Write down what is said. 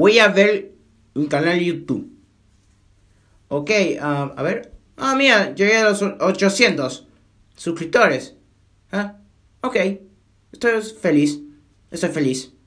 Voy a ver un canal de YouTube. Ok, ah, a ver. Ah, mira, llegué a los 800 suscriptores. Ah, ok, estoy feliz. Estoy feliz.